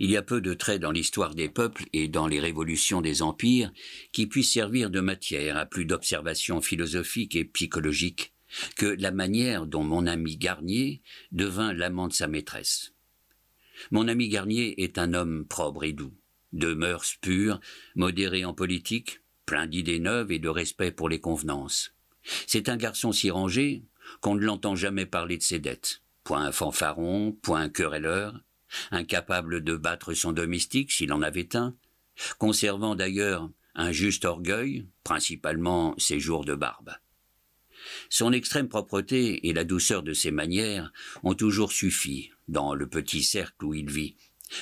Il y a peu de traits dans l'histoire des peuples et dans les révolutions des empires qui puissent servir de matière à plus d'observations philosophiques et psychologiques que la manière dont mon ami Garnier devint l'amant de sa maîtresse. Mon ami Garnier est un homme propre et doux, de mœurs pures, modéré en politique, plein d'idées neuves et de respect pour les convenances. C'est un garçon si rangé qu'on ne l'entend jamais parler de ses dettes. Point fanfaron, point querelleur, incapable de battre son domestique s'il en avait un, conservant d'ailleurs un juste orgueil, principalement ses jours de barbe. Son extrême propreté et la douceur de ses manières ont toujours suffi, dans le petit cercle où il vit,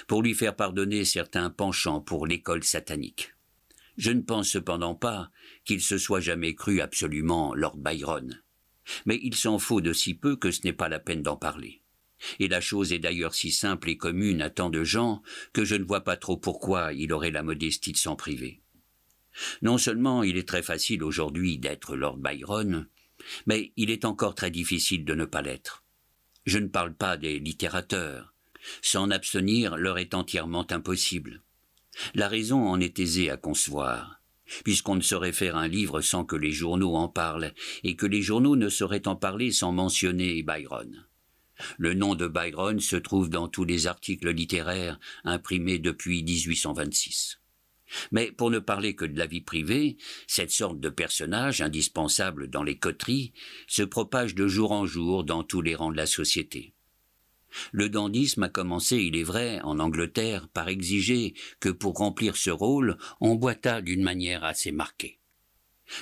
pour lui faire pardonner certains penchants pour l'école satanique. Je ne pense cependant pas qu'il se soit jamais cru absolument Lord Byron. Mais il s'en faut de si peu que ce n'est pas la peine d'en parler. Et la chose est d'ailleurs si simple et commune à tant de gens que je ne vois pas trop pourquoi il aurait la modestie de s'en priver. Non seulement il est très facile aujourd'hui d'être Lord Byron, mais il est encore très difficile de ne pas l'être. Je ne parle pas des littérateurs. S'en abstenir leur est entièrement impossible. La raison en est aisée à concevoir, puisqu'on ne saurait faire un livre sans que les journaux en parlent, et que les journaux ne sauraient en parler sans mentionner Byron. Le nom de Byron se trouve dans tous les articles littéraires imprimés depuis 1826. Mais pour ne parler que de la vie privée, cette sorte de personnage indispensable dans les coteries se propage de jour en jour dans tous les rangs de la société. Le dandisme a commencé, il est vrai, en Angleterre, par exiger que pour remplir ce rôle, on boitât d'une manière assez marquée.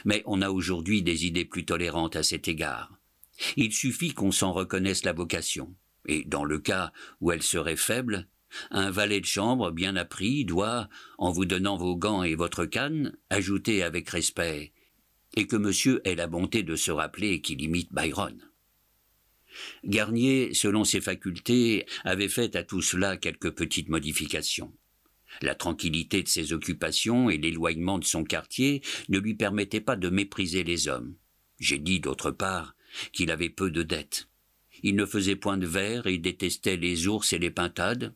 Mais on a aujourd'hui des idées plus tolérantes à cet égard. Il suffit qu'on s'en reconnaisse la vocation, et dans le cas où elle serait faible, un valet de chambre bien appris doit, en vous donnant vos gants et votre canne, ajouter avec respect et que monsieur ait la bonté de se rappeler qu'il imite Byron. Garnier, selon ses facultés, avait fait à tout cela quelques petites modifications. La tranquillité de ses occupations et l'éloignement de son quartier ne lui permettaient pas de mépriser les hommes. J'ai dit, d'autre part, qu'il avait peu de dettes. Il ne faisait point de verre et détestait les ours et les pintades.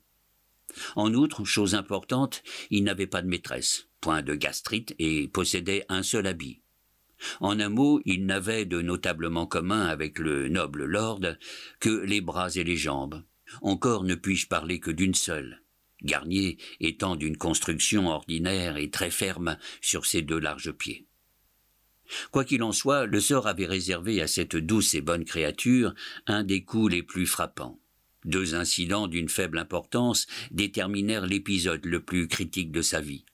En outre, chose importante, il n'avait pas de maîtresse, point de gastrite et possédait un seul habit. En un mot, il n'avait de notablement commun avec le noble lord que les bras et les jambes. Encore ne puis-je parler que d'une seule. Garnier étant d'une construction ordinaire et très ferme sur ses deux larges pieds. Quoi qu'il en soit, le sort avait réservé à cette douce et bonne créature un des coups les plus frappants. Deux incidents d'une faible importance déterminèrent l'épisode le plus critique de sa vie.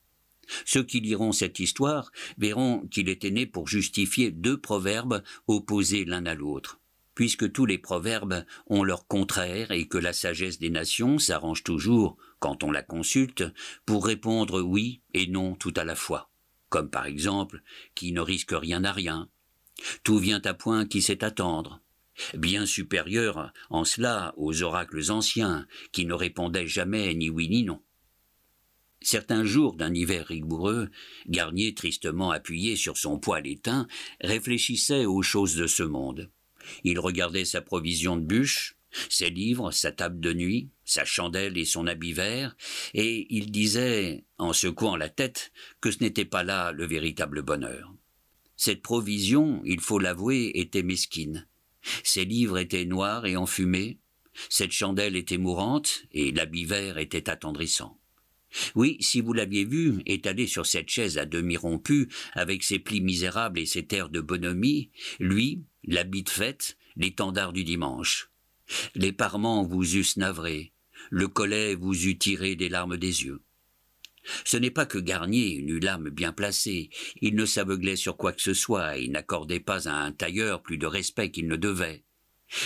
Ceux qui liront cette histoire verront qu'il était né pour justifier deux proverbes opposés l'un à l'autre. Puisque tous les proverbes ont leur contraire et que la sagesse des nations s'arrange toujours, quand on la consulte, pour répondre oui et non tout à la fois comme par exemple qui ne risque rien à rien. Tout vient à point qui sait attendre, bien supérieur en cela aux oracles anciens qui ne répondaient jamais ni oui ni non. Certains jours d'un hiver rigoureux, Garnier, tristement appuyé sur son poêle éteint, réfléchissait aux choses de ce monde. Il regardait sa provision de bûches, ses livres, sa table de nuit, sa chandelle et son habit vert, et il disait, en secouant la tête, que ce n'était pas là le véritable bonheur. Cette provision, il faut l'avouer, était mesquine. Ses livres étaient noirs et enfumés, cette chandelle était mourante, et l'habit vert était attendrissant. Oui, si vous l'aviez vu, étalé sur cette chaise à demi rompue, avec ses plis misérables et ses terres de bonhomie, lui, l'habit de fête, l'étendard du dimanche. Les parements vous eussent navré, le collet vous eût tiré des larmes des yeux. Ce n'est pas que Garnier n'eût l'âme bien placée, il ne s'aveuglait sur quoi que ce soit et n'accordait pas à un tailleur plus de respect qu'il ne devait.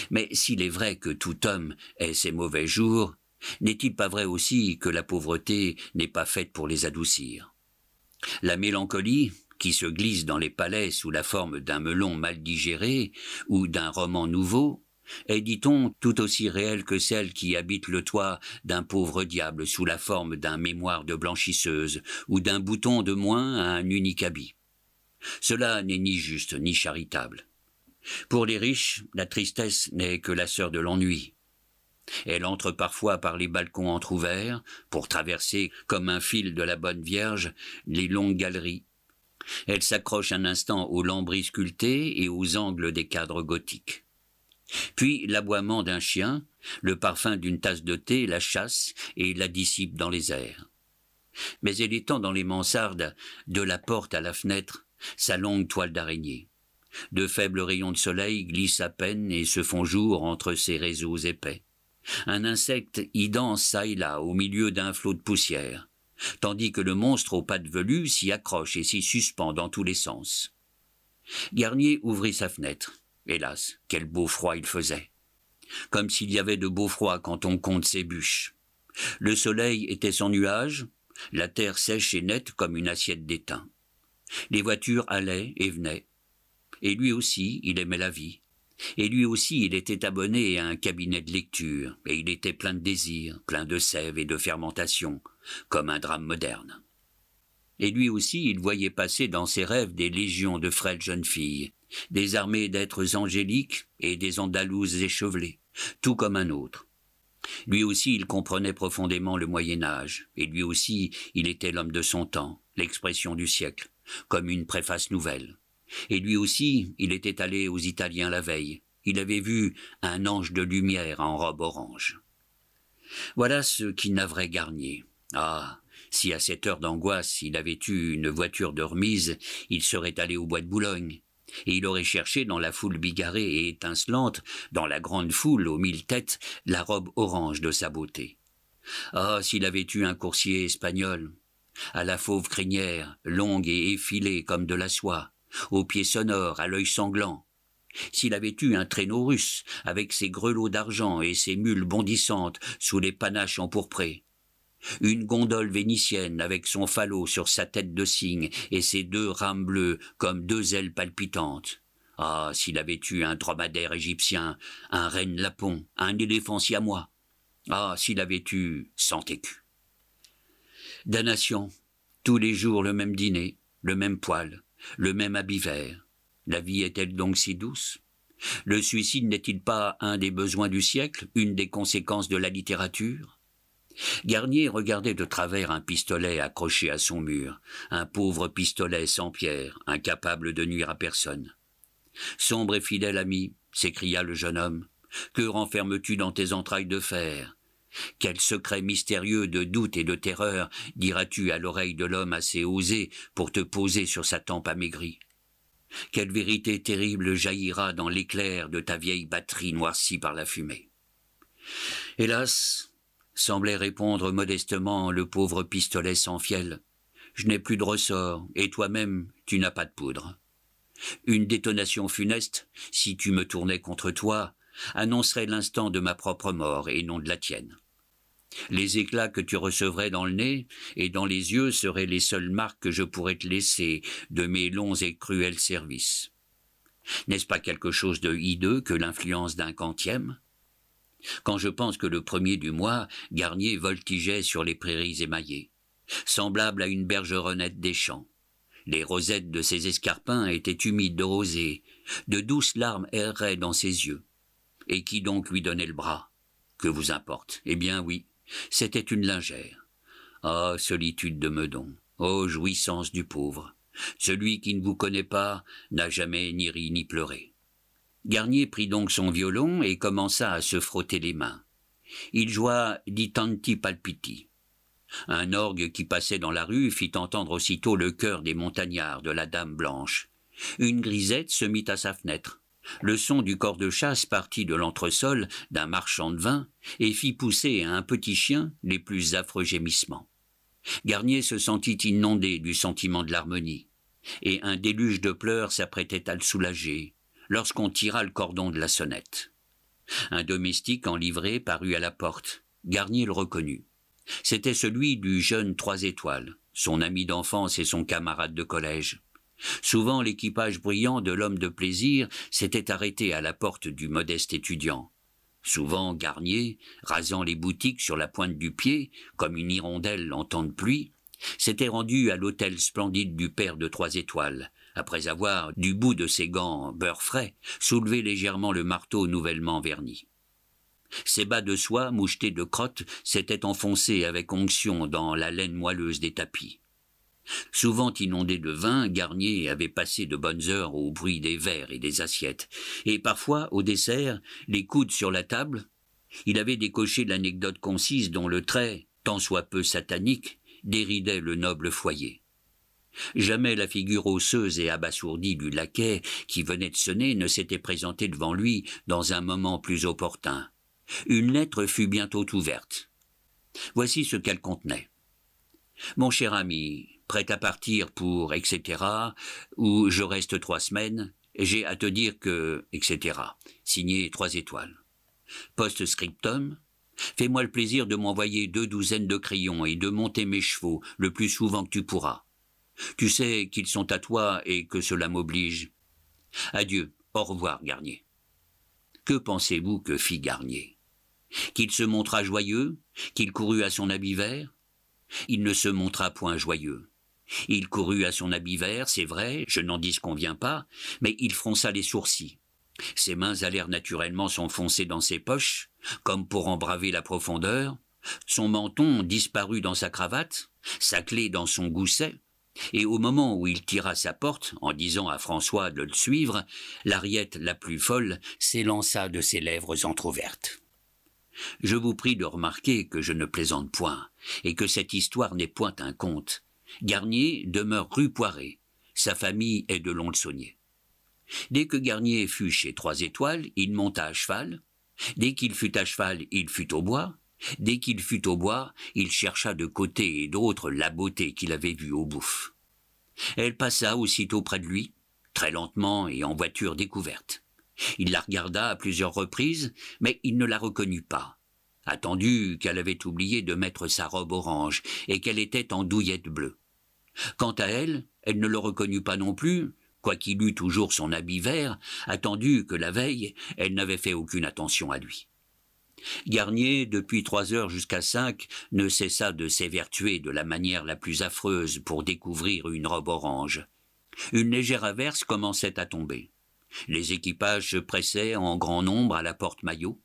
Mais s'il est vrai que tout homme ait ses mauvais jours, n'est-il pas vrai aussi que la pauvreté n'est pas faite pour les adoucir La mélancolie, qui se glisse dans les palais sous la forme d'un melon mal digéré ou d'un roman nouveau, est, dit-on, tout aussi réelle que celle qui habite le toit d'un pauvre diable sous la forme d'un mémoire de blanchisseuse ou d'un bouton de moins à un unique habit. Cela n'est ni juste ni charitable. Pour les riches, la tristesse n'est que la sœur de l'ennui. Elle entre parfois par les balcons entr'ouverts pour traverser, comme un fil de la Bonne Vierge, les longues galeries. Elle s'accroche un instant aux lambris sculptés et aux angles des cadres gothiques. Puis l'aboiement d'un chien, le parfum d'une tasse de thé la chasse et la dissipe dans les airs. Mais elle étend dans les mansardes, de la porte à la fenêtre, sa longue toile d'araignée. De faibles rayons de soleil glissent à peine et se font jour entre ses réseaux épais. Un insecte y danse çà et là au milieu d'un flot de poussière, tandis que le monstre aux pattes velues s'y accroche et s'y suspend dans tous les sens. Garnier ouvrit sa fenêtre. Hélas, quel beau froid il faisait. Comme s'il y avait de beau froid quand on compte ses bûches. Le soleil était sans nuages, la terre sèche et nette comme une assiette d'étain. Les voitures allaient et venaient. Et lui aussi, il aimait la vie. Et lui aussi, il était abonné à un cabinet de lecture, et il était plein de désirs, plein de sève et de fermentation, comme un drame moderne. Et lui aussi, il voyait passer dans ses rêves des légions de frêles jeunes filles, des armées d'êtres angéliques et des Andalouses échevelées, tout comme un autre. Lui aussi, il comprenait profondément le Moyen Âge, et lui aussi, il était l'homme de son temps, l'expression du siècle, comme une préface nouvelle. Et lui aussi, il était allé aux Italiens la veille, il avait vu un ange de lumière en robe orange. Voilà ce qu'il navrait garni. Ah, si à cette heure d'angoisse il avait eu une voiture de remise, il serait allé au bois de Boulogne, et il aurait cherché dans la foule bigarrée et étincelante, dans la grande foule aux mille têtes, la robe orange de sa beauté. Ah, s'il avait eu un coursier espagnol, à la fauve crinière, longue et effilée comme de la soie, aux pieds sonores, à l'œil sanglant, s'il avait eu un traîneau russe, avec ses grelots d'argent et ses mules bondissantes sous les panaches empourprés, une gondole vénitienne avec son falot sur sa tête de cygne et ses deux rames bleues comme deux ailes palpitantes. Ah, s'il avait eu un dromadaire égyptien, un reine lapon, un éléphant siamois. Ah, s'il avait eu cent écus. Damnation, tous les jours le même dîner, le même poil, le même habit vert. La vie est-elle donc si douce Le suicide n'est-il pas un des besoins du siècle, une des conséquences de la littérature Garnier regardait de travers un pistolet accroché à son mur, un pauvre pistolet sans pierre, incapable de nuire à personne. Sombre et fidèle ami, s'écria le jeune homme, que renfermes-tu dans tes entrailles de fer Quel secret mystérieux de doute et de terreur diras-tu à l'oreille de l'homme assez osé pour te poser sur sa tempe amaigrie Quelle vérité terrible jaillira dans l'éclair de ta vieille batterie noircie par la fumée Hélas, semblait répondre modestement le pauvre pistolet sans fiel. Je n'ai plus de ressort, et toi-même, tu n'as pas de poudre. Une détonation funeste, si tu me tournais contre toi, annoncerait l'instant de ma propre mort et non de la tienne. Les éclats que tu recevrais dans le nez et dans les yeux seraient les seules marques que je pourrais te laisser de mes longs et cruels services. N'est-ce pas quelque chose de hideux que l'influence d'un quantième quand je pense que le premier du mois, Garnier voltigeait sur les prairies émaillées, semblable à une bergeronnette des champs. Les rosettes de ses escarpins étaient humides de rosée, de douces larmes erraient dans ses yeux. Et qui donc lui donnait le bras Que vous importe Eh bien oui, c'était une lingère. Ah, solitude de Meudon Ô oh, jouissance du pauvre Celui qui ne vous connaît pas n'a jamais ni ri ni pleuré. Garnier prit donc son violon et commença à se frotter les mains. Il joua Di tanti palpiti. Un orgue qui passait dans la rue fit entendre aussitôt le chœur des montagnards de la Dame Blanche. Une grisette se mit à sa fenêtre. Le son du corps de chasse partit de l'entresol d'un marchand de vin et fit pousser à un petit chien les plus affreux gémissements. Garnier se sentit inondé du sentiment de l'harmonie, et un déluge de pleurs s'apprêtait à le soulager, lorsqu'on tira le cordon de la sonnette. Un domestique en livrée parut à la porte. Garnier le reconnut. C'était celui du jeune Trois Étoiles, son ami d'enfance et son camarade de collège. Souvent l'équipage brillant de l'homme de plaisir s'était arrêté à la porte du modeste étudiant. Souvent Garnier, rasant les boutiques sur la pointe du pied, comme une hirondelle en temps de pluie, s'était rendu à l'hôtel splendide du père de Trois Étoiles, après avoir, du bout de ses gants beurre frais, soulevé légèrement le marteau nouvellement verni. Ses bas de soie, mouchetés de crottes, s'étaient enfoncés avec onction dans la laine moelleuse des tapis. Souvent inondé de vin, Garnier avait passé de bonnes heures au bruit des verres et des assiettes, et parfois, au dessert, les coudes sur la table, il avait décoché l'anecdote concise dont le trait, tant soit peu satanique, déridait le noble foyer. Jamais la figure osseuse et abasourdie du laquais qui venait de sonner ne s'était présentée devant lui dans un moment plus opportun. Une lettre fut bientôt ouverte. Voici ce qu'elle contenait. Mon cher ami, prêt à partir pour etc., où je reste trois semaines, j'ai à te dire que etc. Signé trois étoiles. Post scriptum, fais-moi le plaisir de m'envoyer deux douzaines de crayons et de monter mes chevaux le plus souvent que tu pourras. Tu sais qu'ils sont à toi et que cela m'oblige. Adieu, au revoir, Garnier. Que pensez-vous que fit Garnier Qu'il se montra joyeux Qu'il courut à son habit vert Il ne se montra point joyeux. Il courut à son habit vert, c'est vrai, je n'en disconviens pas, mais il fronça les sourcils. Ses mains allèrent naturellement s'enfoncer dans ses poches, comme pour en braver la profondeur. Son menton disparut dans sa cravate, sa clé dans son gousset, et au moment où il tira sa porte, en disant à François de le suivre, l'ariette la plus folle s'élança de ses lèvres entr'ouvertes. Je vous prie de remarquer que je ne plaisante point, et que cette histoire n'est point un conte. Garnier demeure rue Poiré. Sa famille est de l'Onle-Saunier. Dès que Garnier fut chez Trois Étoiles, il monta à cheval. Dès qu'il fut à cheval, il fut au bois. Dès qu'il fut au bois, il chercha de côté et d'autre la beauté qu'il avait vue au bouffe. Elle passa aussitôt près de lui, très lentement et en voiture découverte. Il la regarda à plusieurs reprises, mais il ne la reconnut pas, attendu qu'elle avait oublié de mettre sa robe orange et qu'elle était en douillette bleue. Quant à elle, elle ne le reconnut pas non plus, quoiqu'il eût toujours son habit vert, attendu que la veille, elle n'avait fait aucune attention à lui. Garnier, depuis trois heures jusqu'à cinq, ne cessa de s'évertuer de la manière la plus affreuse pour découvrir une robe orange. Une légère averse commençait à tomber. Les équipages se pressaient en grand nombre à la porte maillot.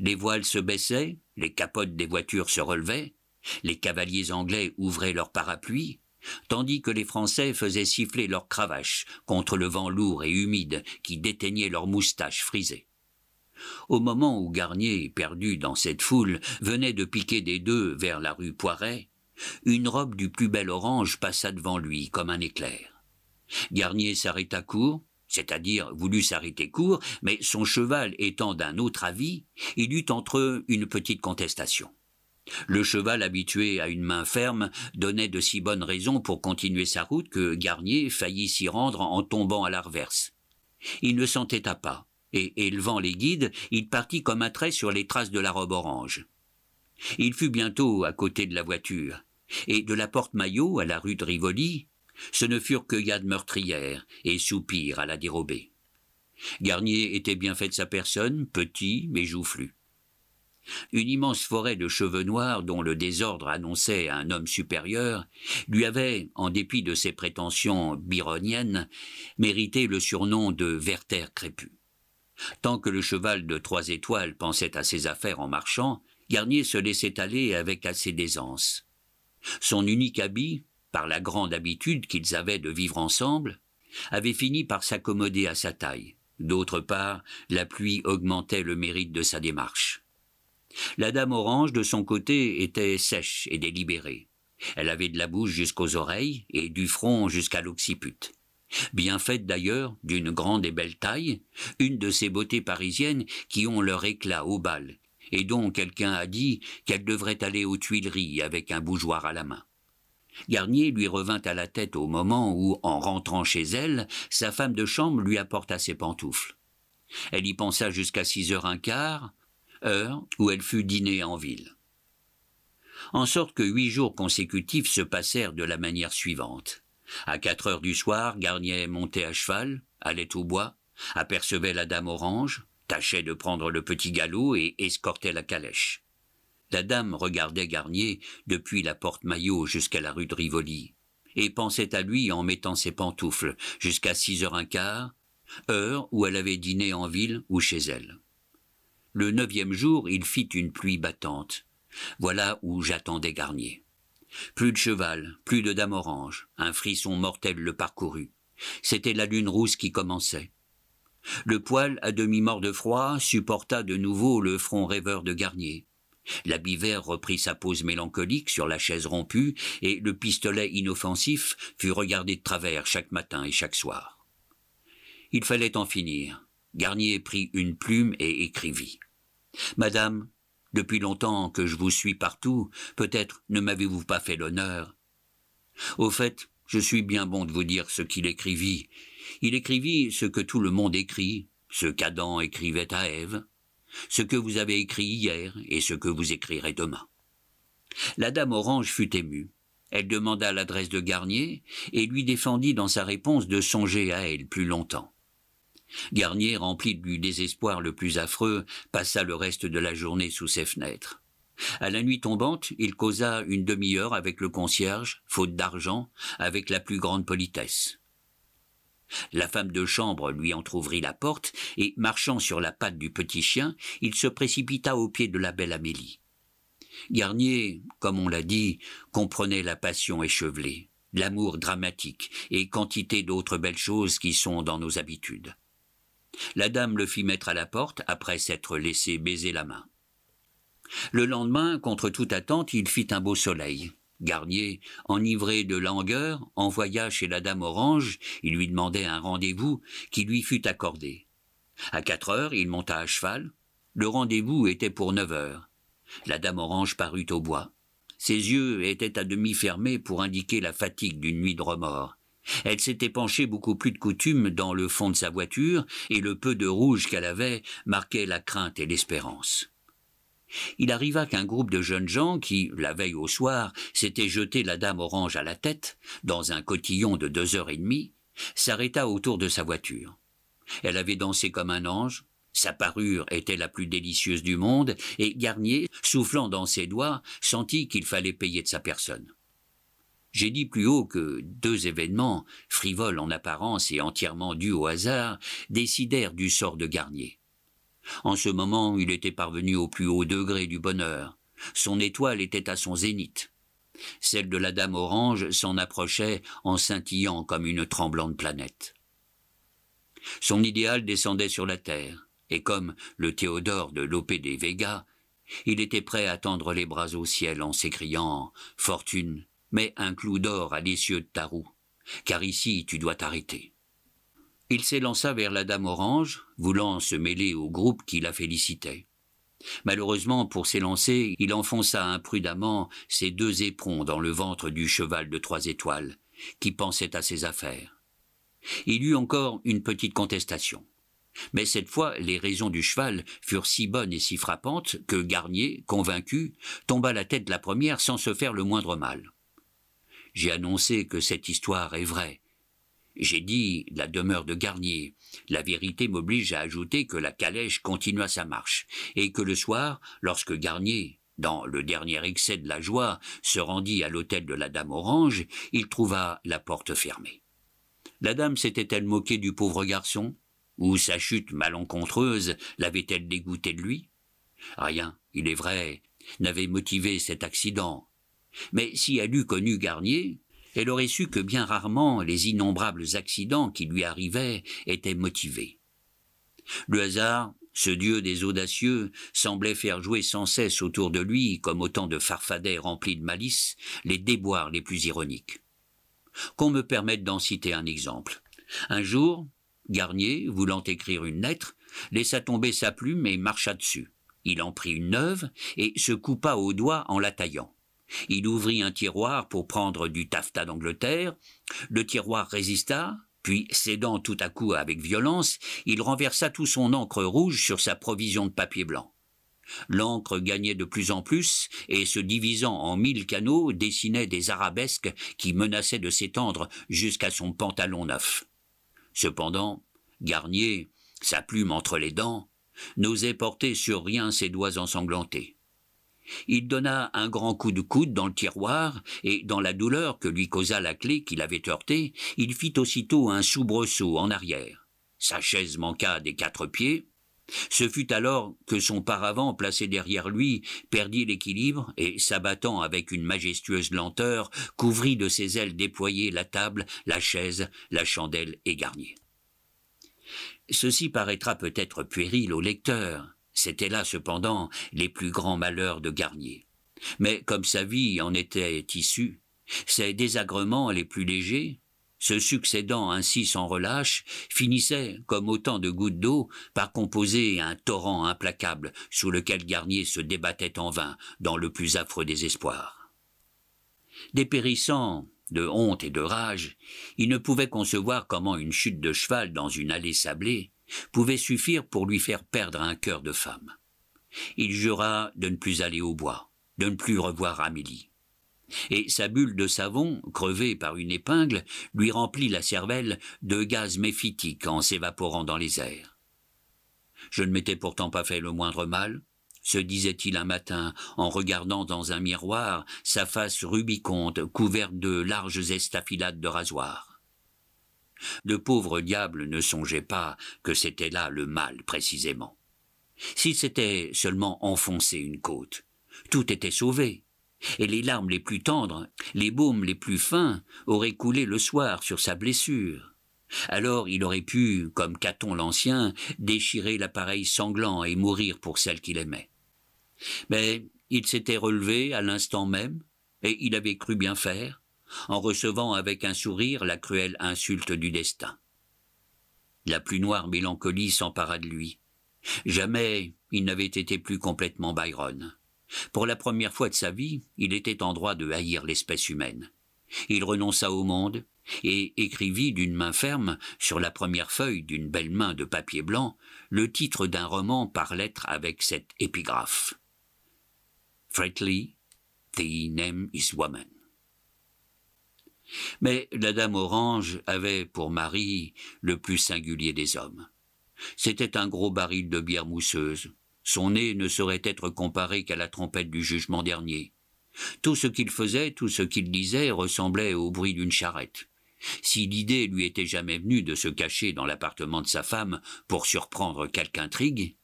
Les voiles se baissaient, les capotes des voitures se relevaient, les cavaliers anglais ouvraient leurs parapluies, tandis que les Français faisaient siffler leurs cravaches contre le vent lourd et humide qui déteignait leurs moustaches frisées. Au moment où Garnier, perdu dans cette foule, venait de piquer des deux vers la rue Poiret, une robe du plus bel orange passa devant lui comme un éclair. Garnier s'arrêta court, c'est-à-dire voulut s'arrêter court, mais son cheval étant d'un autre avis, il eut entre eux une petite contestation. Le cheval habitué à une main ferme donnait de si bonnes raisons pour continuer sa route que Garnier faillit s'y rendre en tombant à la Il ne s'entêta pas, et élevant les guides, il partit comme un trait sur les traces de la robe orange. Il fut bientôt à côté de la voiture, et de la porte Maillot à la rue de Rivoli, ce ne furent que yades meurtrières et soupirs à la dérobée. Garnier était bien fait de sa personne, petit mais joufflu. Une immense forêt de cheveux noirs dont le désordre annonçait un homme supérieur lui avait, en dépit de ses prétentions byroniennes, mérité le surnom de Werther Crépus. Tant que le cheval de trois étoiles pensait à ses affaires en marchant, Garnier se laissait aller avec assez d'aisance. Son unique habit, par la grande habitude qu'ils avaient de vivre ensemble, avait fini par s'accommoder à sa taille. D'autre part, la pluie augmentait le mérite de sa démarche. La dame orange, de son côté, était sèche et délibérée. Elle avait de la bouche jusqu'aux oreilles et du front jusqu'à l'occiput. Bien faite d'ailleurs, d'une grande et belle taille, une de ces beautés parisiennes qui ont leur éclat au bal, et dont quelqu'un a dit qu'elle devrait aller aux Tuileries avec un bougeoir à la main. Garnier lui revint à la tête au moment où, en rentrant chez elle, sa femme de chambre lui apporta ses pantoufles. Elle y pensa jusqu'à six heures un quart, heure où elle fut dînée en ville. En sorte que huit jours consécutifs se passèrent de la manière suivante. À quatre heures du soir, Garnier montait à cheval, allait au bois, apercevait la dame orange, tâchait de prendre le petit galop et escortait la calèche. La dame regardait Garnier depuis la porte Maillot jusqu'à la rue de Rivoli, et pensait à lui en mettant ses pantoufles jusqu'à six heures un quart, heure où elle avait dîné en ville ou chez elle. Le neuvième jour, il fit une pluie battante. Voilà où j'attendais Garnier. Plus de cheval, plus de dame orange, un frisson mortel le parcourut. C'était la lune rousse qui commençait. Le poil, à demi-mort de froid, supporta de nouveau le front rêveur de Garnier. L'habit vert reprit sa pose mélancolique sur la chaise rompue, et le pistolet inoffensif fut regardé de travers chaque matin et chaque soir. Il fallait en finir. Garnier prit une plume et écrivit. Madame, depuis longtemps que je vous suis partout, peut-être ne m'avez-vous pas fait l'honneur. Au fait, je suis bien bon de vous dire ce qu'il écrivit. Il écrivit ce que tout le monde écrit, ce qu'Adam écrivait à Ève, ce que vous avez écrit hier et ce que vous écrirez demain. La dame orange fut émue. Elle demanda l'adresse de Garnier et lui défendit dans sa réponse de songer à elle plus longtemps. Garnier, rempli du désespoir le plus affreux, passa le reste de la journée sous ses fenêtres. À la nuit tombante, il causa une demi-heure avec le concierge, faute d'argent, avec la plus grande politesse. La femme de chambre lui entr'ouvrit la porte, et, marchant sur la patte du petit chien, il se précipita aux pieds de la belle Amélie. Garnier, comme on l'a dit, comprenait la passion échevelée, l'amour dramatique, et quantité d'autres belles choses qui sont dans nos habitudes. La dame le fit mettre à la porte après s'être laissé baiser la main. Le lendemain, contre toute attente, il fit un beau soleil. Garnier, enivré de langueur, envoya chez la dame Orange, il lui demandait un rendez-vous qui lui fut accordé. À quatre heures, il monta à cheval. Le rendez-vous était pour neuf heures. La dame Orange parut au bois. Ses yeux étaient à demi fermés pour indiquer la fatigue d'une nuit de remords. Elle s'était penchée beaucoup plus de coutume dans le fond de sa voiture, et le peu de rouge qu'elle avait marquait la crainte et l'espérance. Il arriva qu'un groupe de jeunes gens qui, la veille au soir, s'étaient jeté la dame orange à la tête, dans un cotillon de deux heures et demie, s'arrêta autour de sa voiture. Elle avait dansé comme un ange, sa parure était la plus délicieuse du monde, et Garnier, soufflant dans ses doigts, sentit qu'il fallait payer de sa personne. J'ai dit plus haut que deux événements, frivoles en apparence et entièrement dus au hasard, décidèrent du sort de Garnier. En ce moment, il était parvenu au plus haut degré du bonheur. Son étoile était à son zénith. Celle de la Dame Orange s'en approchait en scintillant comme une tremblante planète. Son idéal descendait sur la terre, et comme le Théodore de Lopé des Vega, il était prêt à tendre les bras au ciel en s'écriant Fortune, Mets un clou d'or à l'essieu de ta roue, car ici tu dois t'arrêter. Il s'élança vers la dame orange, voulant se mêler au groupe qui la félicitait. Malheureusement, pour s'élancer, il enfonça imprudemment ses deux éperons dans le ventre du cheval de trois étoiles, qui pensait à ses affaires. Il eut encore une petite contestation. Mais cette fois, les raisons du cheval furent si bonnes et si frappantes que Garnier, convaincu, tomba la tête la première sans se faire le moindre mal. J'ai annoncé que cette histoire est vraie. J'ai dit la demeure de Garnier. La vérité m'oblige à ajouter que la calèche continua sa marche, et que le soir, lorsque Garnier, dans le dernier excès de la joie, se rendit à l'hôtel de la Dame Orange, il trouva la porte fermée. La dame s'était-elle moquée du pauvre garçon Ou sa chute malencontreuse l'avait-elle dégoûté de lui Rien, il est vrai, n'avait motivé cet accident, mais si elle eût connu Garnier, elle aurait su que bien rarement les innombrables accidents qui lui arrivaient étaient motivés. Le hasard, ce dieu des audacieux, semblait faire jouer sans cesse autour de lui, comme autant de farfadets remplis de malice, les déboires les plus ironiques. Qu'on me permette d'en citer un exemple. Un jour, Garnier, voulant écrire une lettre, laissa tomber sa plume et marcha dessus. Il en prit une neuve et se coupa au doigt en la taillant. Il ouvrit un tiroir pour prendre du taffetas d'Angleterre. Le tiroir résista, puis, cédant tout à coup avec violence, il renversa tout son encre rouge sur sa provision de papier blanc. L'encre gagnait de plus en plus et, se divisant en mille canaux, dessinait des arabesques qui menaçaient de s'étendre jusqu'à son pantalon neuf. Cependant, Garnier, sa plume entre les dents, n'osait porter sur rien ses doigts ensanglantés. Il donna un grand coup de coude dans le tiroir, et, dans la douleur que lui causa la clé qu'il avait heurtée, il fit aussitôt un soubresaut en arrière. Sa chaise manqua des quatre pieds. Ce fut alors que son paravent placé derrière lui perdit l'équilibre et, s'abattant avec une majestueuse lenteur, couvrit de ses ailes déployées la table, la chaise, la chandelle et Garnier. Ceci paraîtra peut-être puéril au lecteur, c'était là, cependant, les plus grands malheurs de Garnier. Mais comme sa vie en était issue, ses désagréments les plus légers, se succédant ainsi sans relâche, finissaient, comme autant de gouttes d'eau, par composer un torrent implacable sous lequel Garnier se débattait en vain dans le plus affreux désespoir. Dépérissant, de honte et de rage, il ne pouvait concevoir comment une chute de cheval dans une allée sablée, pouvait suffire pour lui faire perdre un cœur de femme. Il jura de ne plus aller au bois, de ne plus revoir Amélie. Et sa bulle de savon, crevée par une épingle, lui remplit la cervelle de gaz méphitique en s'évaporant dans les airs. Je ne m'étais pourtant pas fait le moindre mal, se disait-il un matin en regardant dans un miroir sa face rubiconde couverte de larges estafilades de rasoir. Le pauvre diable ne songeait pas que c'était là le mal précisément. S'il s'était seulement enfoncé une côte, tout était sauvé, et les larmes les plus tendres, les baumes les plus fins auraient coulé le soir sur sa blessure. Alors il aurait pu, comme Caton l'Ancien, déchirer l'appareil sanglant et mourir pour celle qu'il aimait. Mais il s'était relevé à l'instant même, et il avait cru bien faire, en recevant avec un sourire la cruelle insulte du destin. La plus noire mélancolie s'empara de lui. Jamais il n'avait été plus complètement Byron. Pour la première fois de sa vie, il était en droit de haïr l'espèce humaine. Il renonça au monde et écrivit d'une main ferme, sur la première feuille d'une belle main de papier blanc, le titre d'un roman par lettre avec cette épigraphe. Fretly, the name is woman. Mais la Dame Orange avait pour mari le plus singulier des hommes. C'était un gros baril de bière mousseuse. Son nez ne saurait être comparé qu'à la trompette du jugement dernier. Tout ce qu'il faisait, tout ce qu'il disait ressemblait au bruit d'une charrette. Si l'idée lui était jamais venue de se cacher dans l'appartement de sa femme pour surprendre quelque intrigue,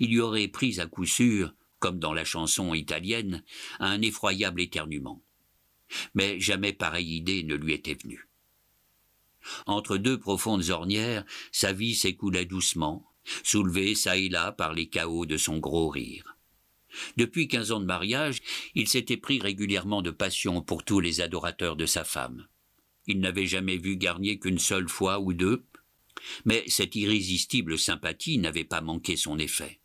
il y aurait pris à coup sûr, comme dans la chanson italienne, un effroyable éternuement mais jamais pareille idée ne lui était venue. Entre deux profondes ornières, sa vie s'écoulait doucement, soulevée çà et là par les chaos de son gros rire. Depuis quinze ans de mariage, il s'était pris régulièrement de passion pour tous les adorateurs de sa femme. Il n'avait jamais vu Garnier qu'une seule fois ou deux, mais cette irrésistible sympathie n'avait pas manqué son effet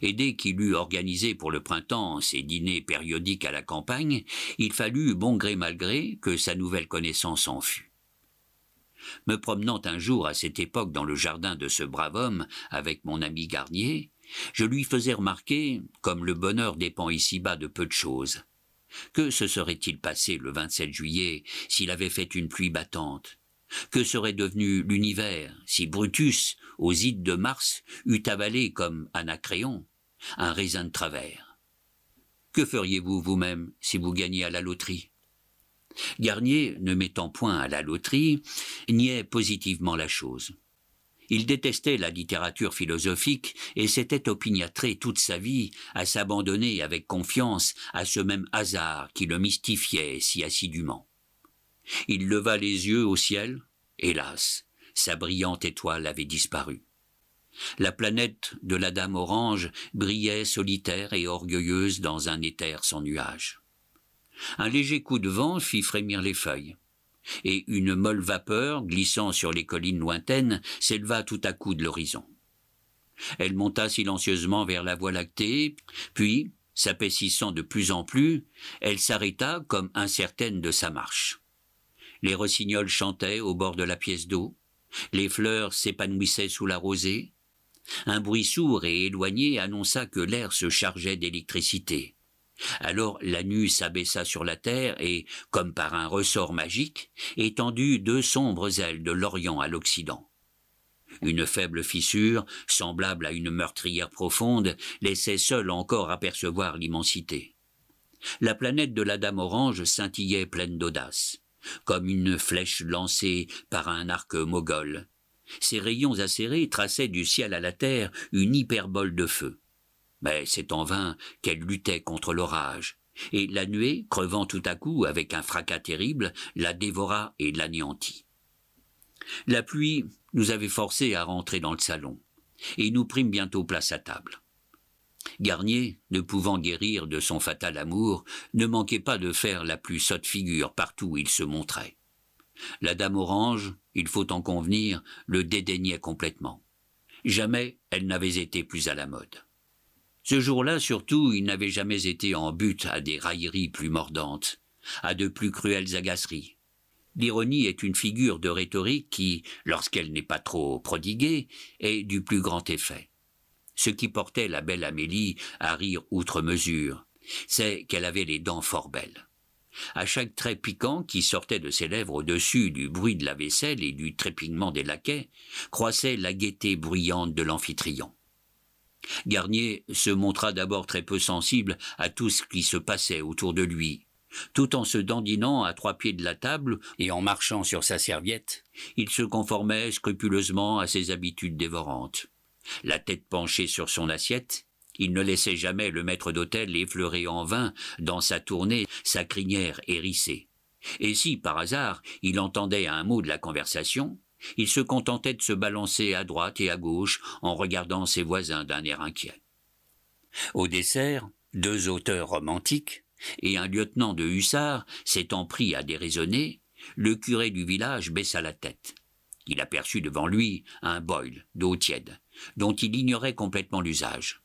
et dès qu'il eut organisé pour le printemps ses dîners périodiques à la campagne, il fallut, bon gré mal gré, que sa nouvelle connaissance en fût. Me promenant un jour à cette époque dans le jardin de ce brave homme avec mon ami Garnier, je lui faisais remarquer, comme le bonheur dépend ici-bas de peu de choses, que se serait-il passé le 27 juillet s'il avait fait une pluie battante que serait devenu l'univers si Brutus, aux ides de Mars, eût avalé, comme Anacréon, un raisin de travers Que feriez-vous vous-même si vous gagniez à la loterie Garnier, ne mettant point à la loterie, niait positivement la chose. Il détestait la littérature philosophique et s'était opiniâtré toute sa vie à s'abandonner avec confiance à ce même hasard qui le mystifiait si assidûment. Il leva les yeux au ciel. Hélas, sa brillante étoile avait disparu. La planète de la Dame Orange brillait solitaire et orgueilleuse dans un éther sans nuage. Un léger coup de vent fit frémir les feuilles, et une molle vapeur, glissant sur les collines lointaines, s'éleva tout à coup de l'horizon. Elle monta silencieusement vers la Voie lactée, puis, s'apaisissant de plus en plus, elle s'arrêta comme incertaine de sa marche. Les rossignols chantaient au bord de la pièce d'eau, les fleurs s'épanouissaient sous la rosée. Un bruit sourd et éloigné annonça que l'air se chargeait d'électricité. Alors la nuit s'abaissa sur la terre et, comme par un ressort magique, étendut deux sombres ailes de l'Orient à l'Occident. Une faible fissure, semblable à une meurtrière profonde, laissait seule encore apercevoir l'immensité. La planète de la Dame Orange scintillait pleine d'audace comme une flèche lancée par un arc mogol, Ses rayons acérés traçaient du ciel à la terre une hyperbole de feu. Mais c'est en vain qu'elle luttait contre l'orage, et la nuée, crevant tout à coup avec un fracas terrible, la dévora et l'anéantit. La pluie nous avait forcés à rentrer dans le salon, et nous prîmes bientôt place à table. Garnier, ne pouvant guérir de son fatal amour, ne manquait pas de faire la plus sotte figure partout où il se montrait. La dame orange, il faut en convenir, le dédaignait complètement. Jamais elle n'avait été plus à la mode. Ce jour-là, surtout, il n'avait jamais été en but à des railleries plus mordantes, à de plus cruelles agaceries. L'ironie est une figure de rhétorique qui, lorsqu'elle n'est pas trop prodiguée, est du plus grand effet. Ce qui portait la belle Amélie à rire outre mesure, c'est qu'elle avait les dents fort belles. À chaque trait piquant qui sortait de ses lèvres au-dessus du bruit de la vaisselle et du trépignement des laquais, croissait la gaieté bruyante de l'amphitryon. Garnier se montra d'abord très peu sensible à tout ce qui se passait autour de lui. Tout en se dandinant à trois pieds de la table et en marchant sur sa serviette, il se conformait scrupuleusement à ses habitudes dévorantes. La tête penchée sur son assiette, il ne laissait jamais le maître d'hôtel effleurer en vain, dans sa tournée, sa crinière hérissée. Et si, par hasard, il entendait un mot de la conversation, il se contentait de se balancer à droite et à gauche en regardant ses voisins d'un air inquiet. Au dessert, deux auteurs romantiques et un lieutenant de hussards s'étant pris à déraisonner, le curé du village baissa la tête. Il aperçut devant lui un boil d'eau tiède, dont il ignorait complètement l'usage.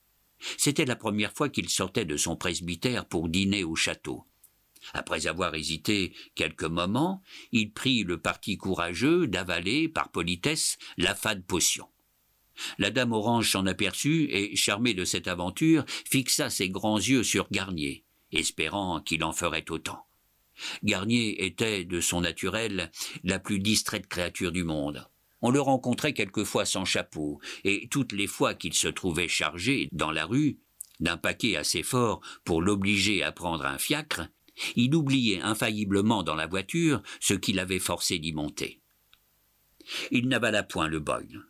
C'était la première fois qu'il sortait de son presbytère pour dîner au château. Après avoir hésité quelques moments, il prit le parti courageux d'avaler, par politesse, la fade potion. La dame orange s'en aperçut et, charmée de cette aventure, fixa ses grands yeux sur Garnier, espérant qu'il en ferait autant. Garnier était, de son naturel, la plus distraite créature du monde. On le rencontrait quelquefois sans chapeau, et toutes les fois qu'il se trouvait chargé, dans la rue, d'un paquet assez fort pour l'obliger à prendre un fiacre, il oubliait infailliblement dans la voiture ce qu'il avait forcé d'y monter. Il n'avala point le boyle.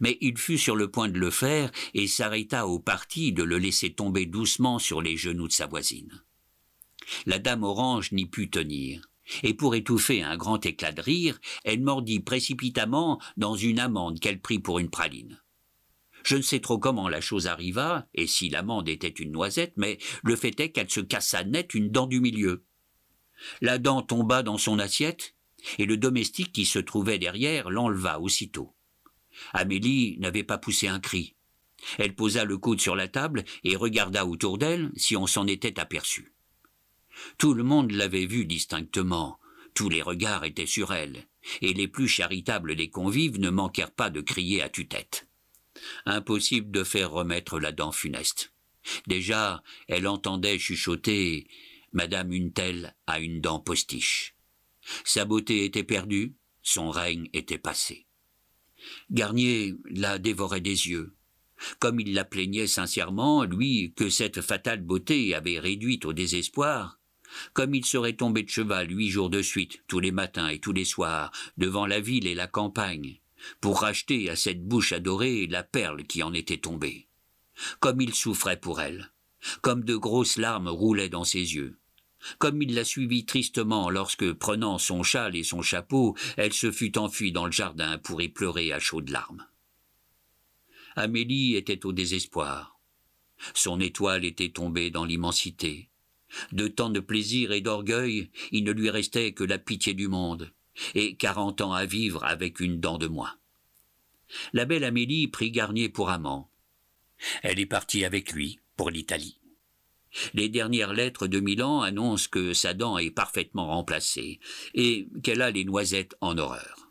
Mais il fut sur le point de le faire et s'arrêta au parti de le laisser tomber doucement sur les genoux de sa voisine. La dame orange n'y put tenir, et pour étouffer un grand éclat de rire, elle mordit précipitamment dans une amande qu'elle prit pour une praline. Je ne sais trop comment la chose arriva, et si l'amande était une noisette, mais le fait est qu'elle se cassa net une dent du milieu. La dent tomba dans son assiette, et le domestique qui se trouvait derrière l'enleva aussitôt. Amélie n'avait pas poussé un cri. Elle posa le coude sur la table et regarda autour d'elle si on s'en était aperçu. Tout le monde l'avait vue distinctement, tous les regards étaient sur elle, et les plus charitables des convives ne manquèrent pas de crier à tue-tête. Impossible de faire remettre la dent funeste. Déjà, elle entendait chuchoter Madame une telle a une dent postiche. Sa beauté était perdue, son règne était passé. Garnier la dévorait des yeux. Comme il la plaignait sincèrement, lui, que cette fatale beauté avait réduite au désespoir, comme il serait tombé de cheval huit jours de suite, tous les matins et tous les soirs, devant la ville et la campagne, pour racheter à cette bouche adorée la perle qui en était tombée. Comme il souffrait pour elle, comme de grosses larmes roulaient dans ses yeux, comme il la suivit tristement lorsque, prenant son châle et son chapeau, elle se fut enfuie dans le jardin pour y pleurer à chaudes larmes. Amélie était au désespoir. Son étoile était tombée dans l'immensité, de tant de plaisir et d'orgueil, il ne lui restait que la pitié du monde, et quarante ans à vivre avec une dent de moins. La belle Amélie prit Garnier pour amant. Elle est partie avec lui pour l'Italie. Les dernières lettres de Milan annoncent que sa dent est parfaitement remplacée et qu'elle a les noisettes en horreur.